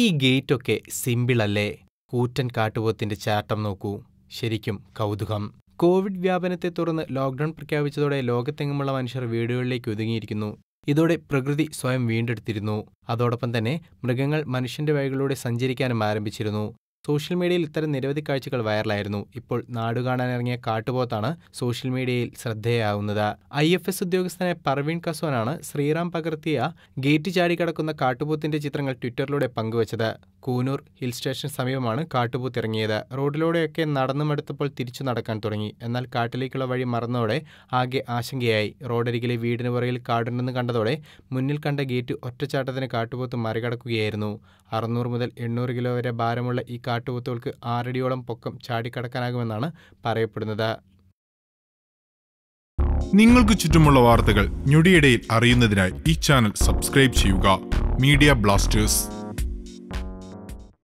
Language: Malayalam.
ഈ ഗേറ്റൊക്കെ സിമ്പിളല്ലേ കൂറ്റൻ കാട്ടുപോത്തിന്റെ ചാട്ടം നോക്കൂ ശരിക്കും കൗതുകം കോവിഡ് വ്യാപനത്തെ തുടർന്ന് ലോക്ക്ഡൌൺ പ്രഖ്യാപിച്ചതോടെ ലോകത്തെങ്ങുമുള്ള മനുഷ്യർ വീടുകളിലേക്ക് ഒതുങ്ങിയിരിക്കുന്നു ഇതോടെ പ്രകൃതി സ്വയം വീണ്ടെടുത്തിരുന്നു അതോടൊപ്പം തന്നെ മൃഗങ്ങൾ മനുഷ്യന്റെ വഴികളിലൂടെ സഞ്ചരിക്കാനും ആരംഭിച്ചിരുന്നു സോഷ്യൽ മീഡിയയിൽ ഇത്തരം നിരവധി കാഴ്ചകൾ വൈറലായിരുന്നു ഇപ്പോൾ നാടുകാണാനിറങ്ങിയ കാട്ടുപോത്താണ് സോഷ്യൽ മീഡിയയിൽ ശ്രദ്ധേയാവുന്നത് ഐ എഫ് എസ് ഉദ്യോഗസ്ഥനായ പർവീൺ കസ്വാനാണ് ശ്രീറാം പകർത്തിയ ഗേറ്റ് ചാടി കിടക്കുന്ന കാട്ടുപോത്തിന്റെ ചിത്രങ്ങൾ ട്വിറ്ററിലൂടെ പങ്കുവച്ചത് കൂനൂർ ഹിൽ സ്റ്റേഷന് സമീപമാണ് കാട്ടുപോത്ത് ഇറങ്ങിയത് റോഡിലൂടെയൊക്കെ നടന്നു മടുത്തപ്പോൾ തിരിച്ചു നടക്കാൻ തുടങ്ങി എന്നാൽ കാട്ടിലേക്കുള്ള വഴി മറന്നതോടെ ആകെ ആശങ്കയായി റോഡരികിലെ വീടിന് പുറകിൽ കാടുണ്ടെന്ന് കണ്ടതോടെ മുന്നിൽ കണ്ട ഗേറ്റ് ഒറ്റച്ചാട്ടത്തിന് കാട്ടുപോത്ത് മറികടക്കുകയായിരുന്നു അറുന്നൂറ് മുതൽ എണ്ണൂറ് കിലോ വരെ ഭാരമുള്ള ഈ കാട്ടുപോത്തുകൾക്ക് ആറടിയോളം പൊക്കം ചാടിക്കടക്കാനാകുമെന്നാണ് പറയപ്പെടുന്നത് നിങ്ങൾക്ക് ചുറ്റുമുള്ള വാർത്തകൾ ഞൊടിയിടയിൽ അറിയുന്നതിനായി ഈ ചാനൽ സബ്സ്ക്രൈബ് ചെയ്യുക മീഡിയ ബ്ലാസ്റ്റേഴ്സ്